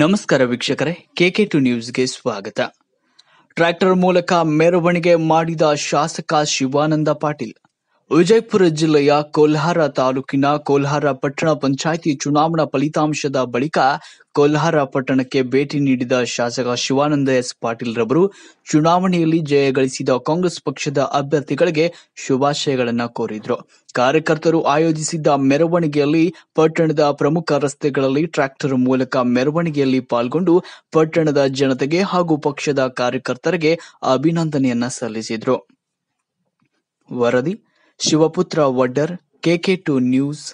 ನಮಸ್ಕಾರ ವೀಕ್ಷಕರೇ K K to ನ್ಯೂಸ್ಗೆ ಸ್ವಾಗತ ಟ್ರ್ಯಾಕ್ಟರ್ ಮೂಲಕ ಮೆರವಣಿಗೆ ಮಾಡಿದ ಶಾಸಕ ಶಿವಾನಂದ ಪಾಟೀಲ್ ವಿಜಯಪುರ ಜಿಲ್ಲೆಯ ಕೋಲ್ಹಾರ ತಾಲೂಕಿನ ಕೋಲ್ಹಾರ ಪಟ್ಟಣ ಪಂಚಾಯಿತಿ ಚುನಾವಣಾ ಫಲಿತಾಂಶದ ಬಳಿಕ ಕೋಲ್ಹಾರ ಪಟ್ಟಣಕ್ಕೆ ಭೇಟಿ ನೀಡಿದ ಶಾಸಕ ಶಿವಾನಂದ ಎಸ್ ಪಾಟೀಲ್ ರವರು ಚುನಾವಣೆಯಲ್ಲಿ ಜಯ ಗಳಿಸಿದ ಕಾಂಗ್ರೆಸ್ ಪಕ್ಷದ ಅಭ್ಯರ್ಥಿಗಳಿಗೆ ಶುಭಾಶಯಗಳನ್ನು ಕೋರಿದರು ಕಾರ್ಯಕರ್ತರು ಆಯೋಜಿಸಿದ್ದ ಮೆರವಣಿಗೆಯಲ್ಲಿ ಪಟ್ಟಣದ ಪ್ರಮುಖ ರಸ್ತೆಗಳಲ್ಲಿ ಟ್ರ್ಯಾಕ್ಟರ್ ಮೂಲಕ ಮೆರವಣಿಗೆಯಲ್ಲಿ ಪಾಲ್ಗೊಂಡು ಪಟ್ಟಣದ ಜನತೆಗೆ ಹಾಗೂ ಪಕ್ಷದ ಕಾರ್ಯಕರ್ತರಿಗೆ ಅಭಿನಂದನೆಯನ್ನ ಸಲ್ಲಿಸಿದರು ವರದಿ शिवपुत्र वडर के के टू न्यूज़